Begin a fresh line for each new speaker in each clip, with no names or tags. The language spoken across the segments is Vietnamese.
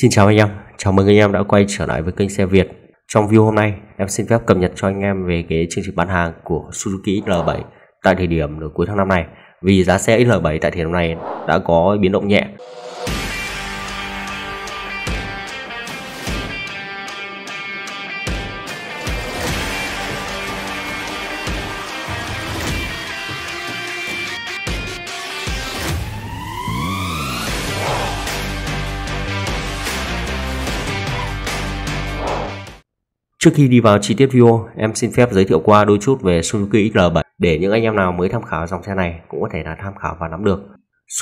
Xin chào anh em, chào mừng anh em đã quay trở lại với kênh xe Việt Trong video hôm nay, em xin phép cập nhật cho anh em về cái chương trình bán hàng của Suzuki XL7 tại thời điểm cuối tháng năm này Vì giá xe XL7 tại thời điểm này đã có biến động nhẹ Trước khi đi vào chi tiết video, em xin phép giới thiệu qua đôi chút về Suzuki XL7 để những anh em nào mới tham khảo dòng xe này cũng có thể là tham khảo và nắm được.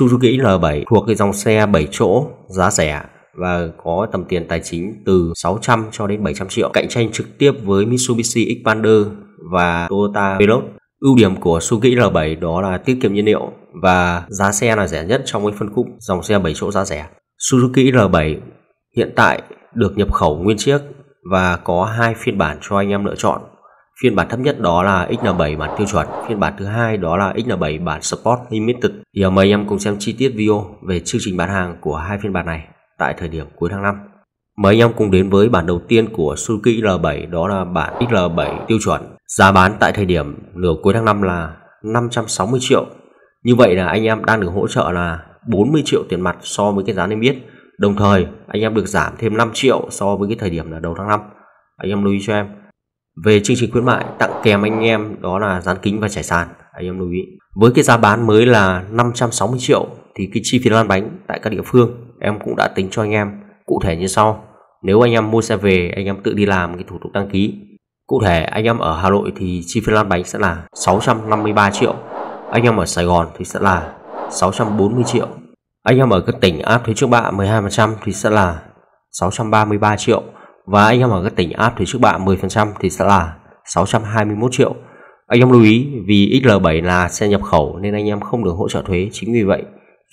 Suzuki XL7 thuộc cái dòng xe 7 chỗ giá rẻ và có tầm tiền tài chính từ 600 cho đến 700 triệu, cạnh tranh trực tiếp với Mitsubishi Xpander và Toyota Veloz. Ưu điểm của Suzuki R7 đó là tiết kiệm nhiên liệu và giá xe là rẻ nhất trong cái phân khúc dòng xe 7 chỗ giá rẻ. Suzuki R7 hiện tại được nhập khẩu nguyên chiếc và có hai phiên bản cho anh em lựa chọn. Phiên bản thấp nhất đó là XN7 bản tiêu chuẩn, phiên bản thứ hai đó là XN7 bản Sport Limited. Thì mời anh em cùng xem chi tiết video về chương trình bán hàng của hai phiên bản này tại thời điểm cuối tháng 5. Mời anh em cùng đến với bản đầu tiên của Suzuki L7 đó là bản XL7 tiêu chuẩn. Giá bán tại thời điểm nửa cuối tháng 5 là 560 triệu. Như vậy là anh em đang được hỗ trợ là 40 triệu tiền mặt so với cái giá niêm yết Đồng thời, anh em được giảm thêm 5 triệu so với cái thời điểm là đầu tháng 5. Anh em lưu ý cho em. Về chương trình khuyến mại tặng kèm anh em đó là dán kính và trải sàn. Anh em lưu ý. Với cái giá bán mới là 560 triệu thì cái chi phí lăn bánh tại các địa phương em cũng đã tính cho anh em cụ thể như sau. Nếu anh em mua xe về, anh em tự đi làm cái thủ tục đăng ký. Cụ thể anh em ở Hà Nội thì chi phí lăn bánh sẽ là 653 triệu. Anh em ở Sài Gòn thì sẽ là 640 triệu anh em ở các tỉnh áp thuế trước bạ 12% thì sẽ là 633 triệu và anh em ở các tỉnh áp thuế trước bạ 10% thì sẽ là 621 triệu. Anh em lưu ý vì XL7 là xe nhập khẩu nên anh em không được hỗ trợ thuế, chính vì vậy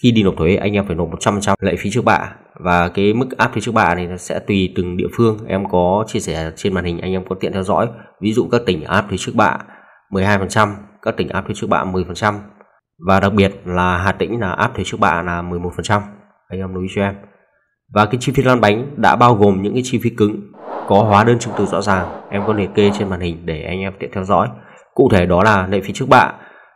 khi đi nộp thuế anh em phải nộp 100% lệ phí trước bạ và cái mức áp thuế trước bạ này nó sẽ tùy từng địa phương em có chia sẻ trên màn hình anh em có tiện theo dõi ví dụ các tỉnh áp thuế trước bạ 12% các tỉnh áp thuế trước bạ 10% và đặc biệt là Hà Tĩnh là áp thuế trước bạ là 11% anh em lưu ý cho em và cái chi phí lăn bánh đã bao gồm những cái chi phí cứng có hóa đơn chứng từ rõ ràng em có liệt kê trên màn hình để anh em tiện theo dõi cụ thể đó là lệ phí trước bạ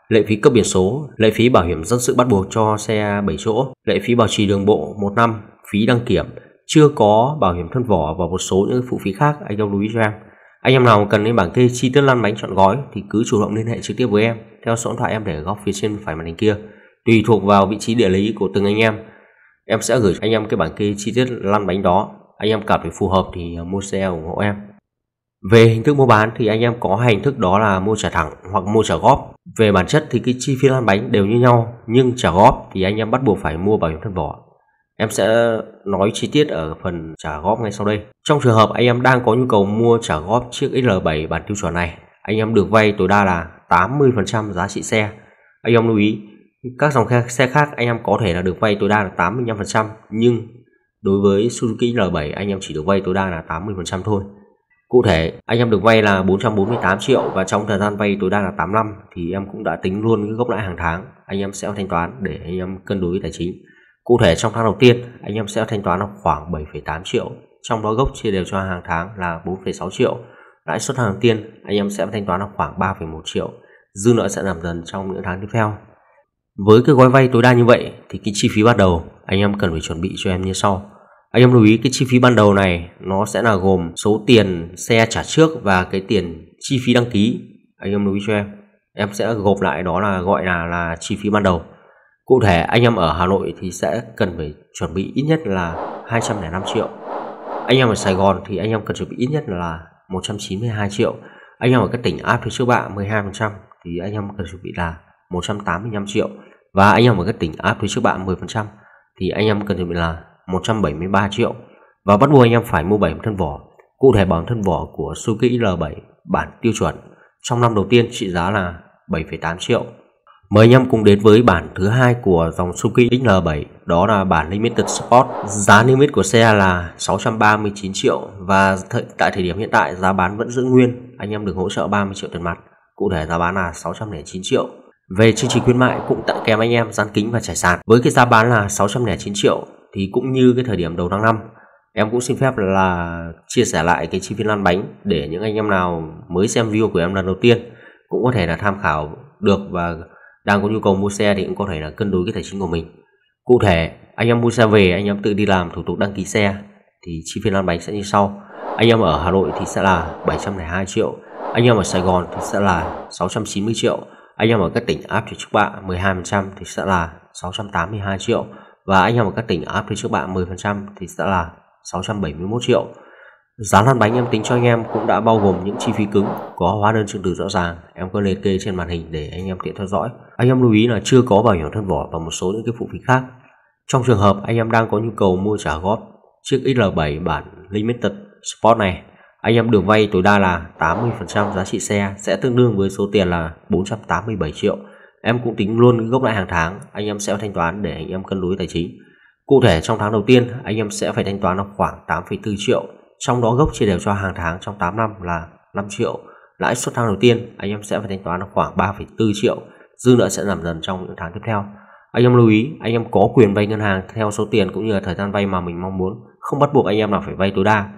lệ phí cấp biển số lệ phí bảo hiểm dân sự bắt buộc cho xe 7 chỗ lệ phí bảo trì đường bộ 1 năm phí đăng kiểm chưa có bảo hiểm thân vỏ và một số những phụ phí khác anh em lưu ý cho em anh em nào cần đến bảng kê chi tiết lăn bánh chọn gói thì cứ chủ động liên hệ trực tiếp với em theo số điện thoại em để ở góc phía trên phải màn hình kia. Tùy thuộc vào vị trí địa lý của từng anh em, em sẽ gửi anh em cái bảng kê chi tiết lăn bánh đó. Anh em cảm thấy phù hợp thì à, mua xe ủng hộ em. Về hình thức mua bán thì anh em có hai hình thức đó là mua trả thẳng hoặc mua trả góp. Về bản chất thì cái chi phí lăn bánh đều như nhau, nhưng trả góp thì anh em bắt buộc phải mua bảo hiểm thân vỏ Em sẽ nói chi tiết ở phần trả góp ngay sau đây. Trong trường hợp anh em đang có nhu cầu mua trả góp chiếc XL7 bản tiêu chuẩn này, anh em được vay tối đa là 80% giá trị xe. Anh em lưu ý, các dòng xe khác anh em có thể là được vay tối đa là 85% nhưng đối với Suzuki L7 anh em chỉ được vay tối đa là 80% thôi. Cụ thể, anh em được vay là 448 triệu và trong thời gian vay tối đa là 8 năm thì em cũng đã tính luôn cái gốc lãi hàng tháng anh em sẽ thanh toán để anh em cân đối tài chính. Cụ thể trong tháng đầu tiên, anh em sẽ thanh toán được khoảng 7,8 triệu, trong đó gốc chia đều cho hàng tháng là 4,6 triệu. Lãi suất hàng tiên, anh em sẽ thanh toán được khoảng 3,1 triệu, dư nợ sẽ giảm dần trong những tháng tiếp theo. Với cái gói vay tối đa như vậy thì cái chi phí ban đầu anh em cần phải chuẩn bị cho em như sau. Anh em lưu ý cái chi phí ban đầu này nó sẽ là gồm số tiền xe trả trước và cái tiền chi phí đăng ký. Anh em lưu ý cho em. Em sẽ gộp lại đó là gọi là là chi phí ban đầu Cụ thể anh em ở Hà Nội thì sẽ cần phải chuẩn bị ít nhất là 205 triệu. Anh em ở Sài Gòn thì anh em cần chuẩn bị ít nhất là 192 triệu. Anh em ở các tỉnh áp thuế trước bạ 12% thì anh em cần chuẩn bị là 185 triệu. Và anh em ở các tỉnh áp thuế trước bạ 10% thì anh em cần chuẩn bị là 173 triệu. Và bắt buộc anh em phải mua bảo hiểm thân vỏ. Cụ thể bảo hiểm thân vỏ của Suzuki L7 bản tiêu chuẩn trong năm đầu tiên trị giá là 7,8 triệu Mời anh em cùng đến với bản thứ hai của dòng Suzuki XN7 Đó là bản Limited Sport Giá niêm yết của xe là 639 triệu Và th tại thời điểm hiện tại giá bán vẫn giữ nguyên Anh em được hỗ trợ 30 triệu tiền mặt Cụ thể giá bán là 609 triệu Về chương trình khuyến mại cũng tặng kèm anh em dán kính và trải sàn Với cái giá bán là 609 triệu Thì cũng như cái thời điểm đầu tháng năm Em cũng xin phép là chia sẻ lại cái chi phí lăn bánh Để những anh em nào mới xem video của em lần đầu tiên Cũng có thể là tham khảo được và đang có nhu cầu mua xe thì cũng có thể là cân đối cái tài chính của mình cụ thể anh em mua xe về anh em tự đi làm thủ tục đăng ký xe thì chi phí lăn bánh sẽ như sau anh em ở Hà Nội thì sẽ là 702 triệu anh em ở Sài Gòn thì sẽ là 690 triệu anh em ở các tỉnh áp cho trước bạn 12% thì sẽ là 682 triệu và anh em ở các tỉnh áp thuế trước bạn 10% thì sẽ là 671 triệu Giá lăn bánh em tính cho anh em cũng đã bao gồm những chi phí cứng có hóa đơn chứng từ rõ ràng, em có liệt kê trên màn hình để anh em tiện theo dõi. Anh em lưu ý là chưa có bảo hiểm thân vỏ và một số những cái phụ phí khác. Trong trường hợp anh em đang có nhu cầu mua trả góp chiếc XL7 bản Limited Sport này, anh em được vay tối đa là 80% giá trị xe sẽ tương đương với số tiền là 487 triệu. Em cũng tính luôn gốc lãi hàng tháng, anh em sẽ thanh toán để anh em cân đối tài chính. Cụ thể trong tháng đầu tiên, anh em sẽ phải thanh toán khoảng 8,4 triệu trong đó gốc chia đều cho hàng tháng trong 8 năm là 5 triệu. Lãi suất tháng đầu tiên, anh em sẽ phải thanh toán được khoảng 3,4 triệu, dư nợ sẽ giảm dần trong những tháng tiếp theo. Anh em lưu ý, anh em có quyền vay ngân hàng theo số tiền cũng như là thời gian vay mà mình mong muốn, không bắt buộc anh em nào phải vay tối đa.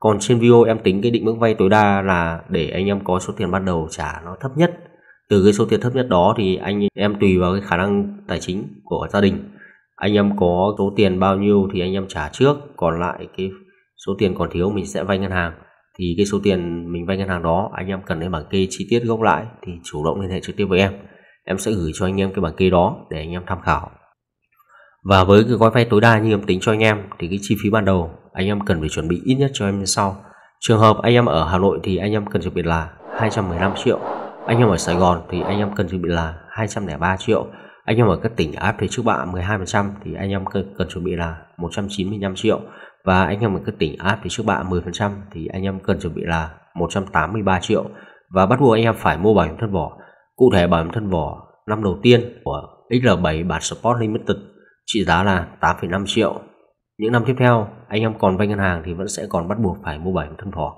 Còn trên video em tính cái định mức vay tối đa là để anh em có số tiền ban đầu trả nó thấp nhất. Từ cái số tiền thấp nhất đó thì anh em tùy vào cái khả năng tài chính của gia đình. Anh em có số tiền bao nhiêu thì anh em trả trước, còn lại cái số tiền còn thiếu mình sẽ vay ngân hàng thì cái số tiền mình vay ngân hàng đó anh em cần cái bảng kê chi tiết gốc lãi thì chủ động liên hệ trực tiếp với em em sẽ gửi cho anh em cái bảng kê đó để anh em tham khảo và với cái gói vay tối đa như em tính cho anh em thì cái chi phí ban đầu anh em cần phải chuẩn bị ít nhất cho em như sau trường hợp anh em ở Hà Nội thì anh em cần chuẩn bị là 215 triệu anh em ở Sài Gòn thì anh em cần chuẩn bị là 203 triệu anh em ở các tỉnh áp thuế trước bạ 12% thì anh em cần, cần chuẩn bị là 195 triệu và anh em mình cứ tỉnh áp thì trước bạ 10% thì anh em cần chuẩn bị là 183 triệu và bắt buộc anh em phải mua bảo hiểm thân vỏ cụ thể bảo hiểm thân vỏ năm đầu tiên của XL7 bản Sport Limited trị giá là 8,5 triệu những năm tiếp theo anh em còn vay ngân hàng thì vẫn sẽ còn bắt buộc phải mua bảo hiểm thân vỏ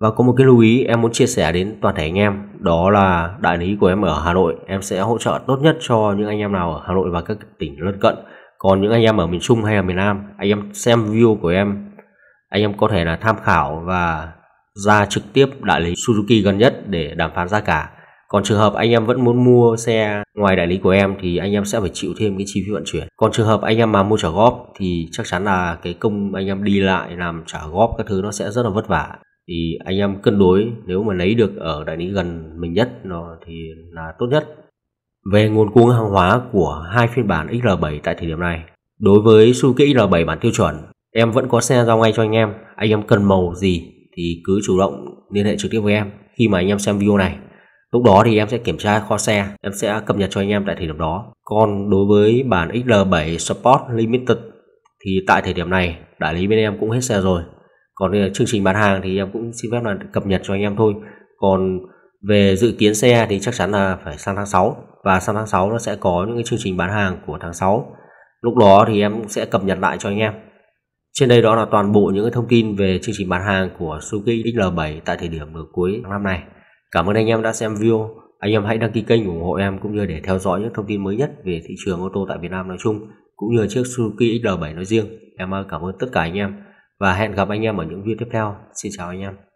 và có một cái lưu ý em muốn chia sẻ đến toàn thể anh em đó là đại lý của em ở Hà Nội em sẽ hỗ trợ tốt nhất cho những anh em nào ở Hà Nội và các tỉnh lân cận còn những anh em ở miền Trung hay ở miền Nam anh em xem video của em anh em có thể là tham khảo và ra trực tiếp đại lý Suzuki gần nhất để đàm phán giá cả còn trường hợp anh em vẫn muốn mua xe ngoài đại lý của em thì anh em sẽ phải chịu thêm cái chi phí vận chuyển còn trường hợp anh em mà mua trả góp thì chắc chắn là cái công anh em đi lại làm trả góp các thứ nó sẽ rất là vất vả thì anh em cân đối nếu mà lấy được ở đại lý gần mình nhất nó thì là tốt nhất về nguồn cung hàng hóa của hai phiên bản XR7 tại thời điểm này, đối với Suzuki XR7 bản tiêu chuẩn, em vẫn có xe giao ngay cho anh em, anh em cần màu gì thì cứ chủ động liên hệ trực tiếp với em khi mà anh em xem video này. Lúc đó thì em sẽ kiểm tra kho xe, em sẽ cập nhật cho anh em tại thời điểm đó. Còn đối với bản XR7 Sport Limited thì tại thời điểm này đại lý bên em cũng hết xe rồi. Còn chương trình bán hàng thì em cũng xin phép là cập nhật cho anh em thôi. Còn về dự kiến xe thì chắc chắn là phải sang tháng 6 và sang tháng 6 nó sẽ có những cái chương trình bán hàng của tháng 6 lúc đó thì em sẽ cập nhật lại cho anh em trên đây đó là toàn bộ những thông tin về chương trình bán hàng của Suzuki XL7 tại thời điểm ở cuối năm này cảm ơn anh em đã xem video anh em hãy đăng ký kênh ủng hộ em cũng như để theo dõi những thông tin mới nhất về thị trường ô tô tại Việt Nam nói chung cũng như chiếc Suzuki XL7 nói riêng em cảm ơn tất cả anh em và hẹn gặp anh em ở những video tiếp theo xin chào anh em